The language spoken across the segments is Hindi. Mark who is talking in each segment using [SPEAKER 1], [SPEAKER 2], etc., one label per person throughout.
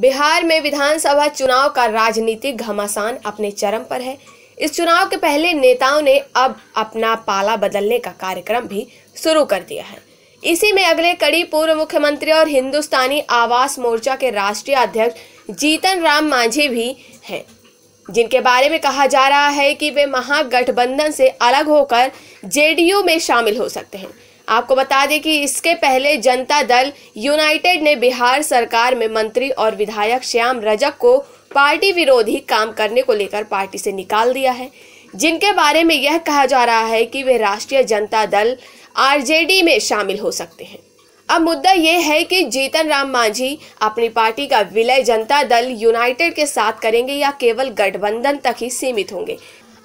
[SPEAKER 1] बिहार में विधानसभा चुनाव का राजनीतिक घमासान अपने चरम पर है इस चुनाव के पहले नेताओं ने अब अपना पाला बदलने का कार्यक्रम भी शुरू कर दिया है इसी में अगले कड़ी पूर्व मुख्यमंत्री और हिंदुस्तानी आवास मोर्चा के राष्ट्रीय अध्यक्ष जीतन राम मांझी भी हैं जिनके बारे में कहा जा रहा है कि वे महागठबंधन से अलग होकर जेडीयू में शामिल हो सकते हैं आपको बता दें कि इसके पहले जनता दल यूनाइटेड ने बिहार सरकार में मंत्री और विधायक श्याम रजक को पार्टी विरोधी काम करने को लेकर पार्टी से निकाल दिया है जिनके बारे में यह कहा जा रहा है कि वे राष्ट्रीय जनता दल आरजेडी में शामिल हो सकते हैं अब मुद्दा यह है कि जीतन राम मांझी अपनी पार्टी का विलय जनता दल यूनाइटेड के साथ करेंगे या केवल गठबंधन तक ही सीमित होंगे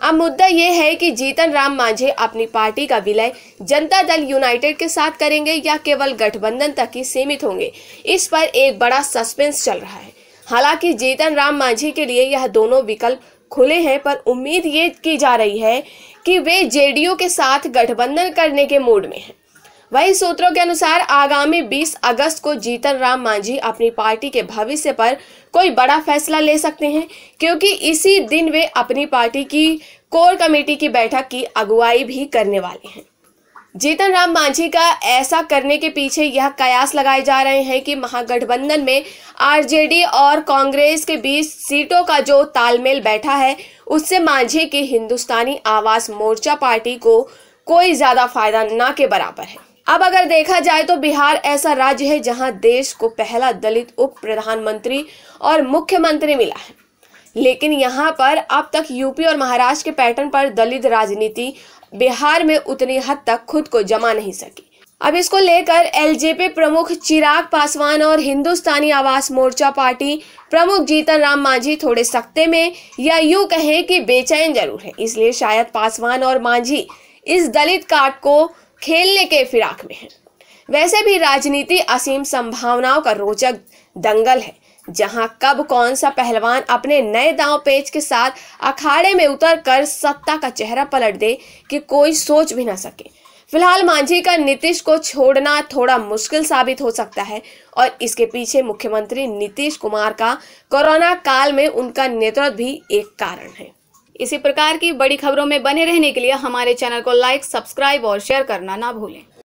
[SPEAKER 1] अब मुद्दा यह है कि जीतन राम मांझे अपनी पार्टी का विलय जनता दल यूनाइटेड के साथ करेंगे या केवल गठबंधन तक ही सीमित होंगे इस पर एक बड़ा सस्पेंस चल रहा है हालांकि जीतन राम मांझी के लिए यह दोनों विकल्प खुले हैं पर उम्मीद ये की जा रही है कि वे जेडीयू के साथ गठबंधन करने के मूड में हैं वहीं सूत्रों के अनुसार आगामी 20 अगस्त को जीतन राम मांझी अपनी पार्टी के भविष्य पर कोई बड़ा फैसला ले सकते हैं क्योंकि इसी दिन वे अपनी पार्टी की कोर कमेटी की बैठक की अगुवाई भी करने वाले हैं जीतन राम मांझी का ऐसा करने के पीछे यह कयास लगाए जा रहे हैं कि महागठबंधन में आरजेडी और कांग्रेस के बीच सीटों का जो तालमेल बैठा है उससे मांझी की हिंदुस्तानी आवास मोर्चा पार्टी को कोई ज़्यादा फायदा ना के बराबर है अब अगर देखा जाए तो बिहार ऐसा राज्य है जहां देश को पहला दलित उप प्रधानमंत्री और मुख्यमंत्री मिला है लेकिन यहां पर अब तक यूपी और महाराष्ट्र के पैटर्न पर दलित राजनीति बिहार में उतनी हद तक खुद को जमा नहीं सकी अब इसको लेकर एलजेपी प्रमुख चिराग पासवान और हिंदुस्तानी आवास मोर्चा पार्टी प्रमुख जीतन राम मांझी थोड़े सख्ते में या यूं कहें कि बेचैन जरूर है इसलिए शायद पासवान और मांझी इस दलित कार्ड को खेलने के फिराक में है वैसे भी राजनीति असीम संभावनाओं का रोचक दंगल है जहां कब कौन सा पहलवान अपने नए दांव पेच के साथ अखाड़े में उतर कर सत्ता का चेहरा पलट दे कि कोई सोच भी ना सके फिलहाल मांझी का नीतीश को छोड़ना थोड़ा मुश्किल साबित हो सकता है और इसके पीछे मुख्यमंत्री नीतीश कुमार का कोरोना काल में उनका नेतृत्व भी एक कारण है इसी प्रकार की बड़ी खबरों में बने रहने के लिए हमारे चैनल को लाइक सब्सक्राइब और शेयर करना ना भूलें